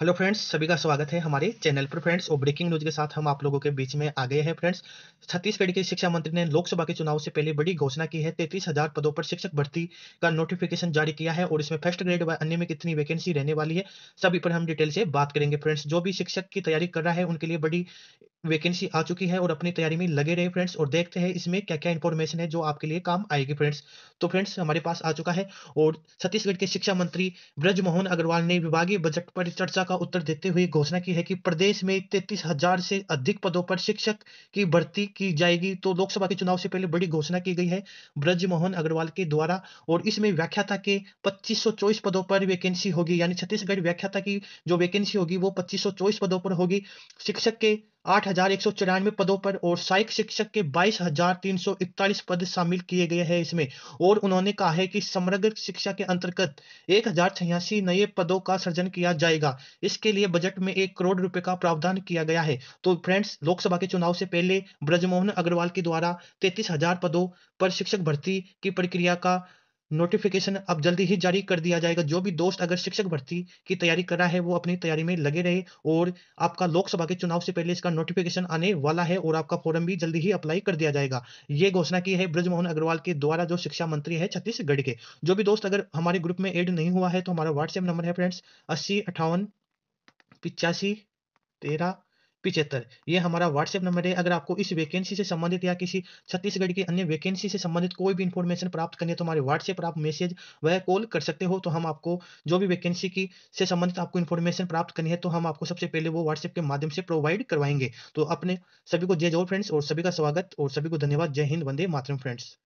hello friends सभी का स्वागत है हमारे चैनल पर फ्रेंड्स और ब्रेकिंग न्यूज के साथ हम आप लोगों के बीच में आ गए हैं फ्रेंड्स छत्तीसगढ़ के शिक्षा मंत्री ने लोकसभा के चुनाव से पहले बड़ी घोषणा की है तैतीस हजार पदों पर शिक्षक भर्ती का नोटिफिकेशन जारी किया है और इसमें फर्स्ट ग्रेड व अन्य में कितनी वैकेंसी रहने वाली है सभी पर हम डिटेल से बात करेंगे फ्रेंड्स जो भी शिक्षक की तैयारी कर रहा है उनके लिए बड़ी वैकेंसी आ चुकी है और अपनी तैयारी में लगे रहे फ्रेंड्स और देखते हैं इसमें क्या क्या इन्फॉर्मेशन है जो आपके लिए काम आएगी फ्रेंड्स तो फ्रेंड्स हमारे पास आ चुका है और छत्तीसगढ़ के शिक्षा मंत्री ब्रजमोहन अग्रवाल ने विभागीय बजट पर चर्चा का उत्तर देते हुए घोषणा की है कि प्रदेश में तैतीस से अधिक पदों पर शिक्षक की भर्ती की जाएगी तो लोकसभा के चुनाव से पहले बड़ी घोषणा की गई है ब्रजमोहन अग्रवाल के द्वारा और इसमें व्याख्याता के पच्चीस पदों पर वैकेंसी होगी यानी छत्तीसगढ़ व्याख्याता की जो वैकेंसी होगी वो पच्चीस पदों पर होगी शिक्षक के आठ हजार एक सौ चौरानवे पदों पर और सहायक शिक्षक के बाईस हजार तीन सौ इकतालीस पद शामिल किए गए हैं इसमें और उन्होंने कहा है कि समग्र शिक्षा के अंतर्गत एक हजार छियासी नए पदों का सृजन किया जाएगा इसके लिए बजट में एक करोड़ रुपए का प्रावधान किया गया है तो फ्रेंड्स लोकसभा के चुनाव से पहले ब्रजमोहन अग्रवाल के द्वारा तैतीस हजार पदों पर शिक्षक भर्ती की प्रक्रिया का नोटिफिकेशन अब जल्दी ही जारी कर दिया जाएगा जो भी दोस्त अगर शिक्षक भर्ती की तैयारी कर रहा है वो अपनी तैयारी में लगे रहे और आपका लोकसभा के चुनाव से पहले इसका नोटिफिकेशन आने वाला है और आपका फॉर्म भी जल्दी ही अप्लाई कर दिया जाएगा ये घोषणा की है ब्रजमोहन अग्रवाल के द्वारा जो शिक्षा मंत्री है छत्तीसगढ़ के जो भी दोस्त अगर हमारे ग्रुप में एड नहीं हुआ है तो हमारा व्हाट्सएप नंबर है फ्रेंड्स अस्सी अट्ठावन पिचासी तेरह पिछहत्तर ये हमारा व्हाट्सएप नंबर है अगर आपको इस वैकेंसी से संबंधित या किसी छत्तीसगढ़ की अन्य वैकेंसी से संबंधित कोई भी इन्फॉर्मेशन प्राप्त करनी है तो हमारे व्हाट्सएप पर आप मैसेज वह कॉल कर सकते हो तो हम आपको जो भी वैकेंसी की से संबंधित आपको इन्फॉर्मेशन प्राप्त करनी है तो हम आपको सबसे पहले वो व्हाट्सएप के माध्यम से प्रोवाइड करवाएंगे तो अपने सभी को जय जोर फ्रेंड्स और सभी का स्वागत और सभी को धन्यवाद जय हिंद वंदे मातरम फ्रेंड्स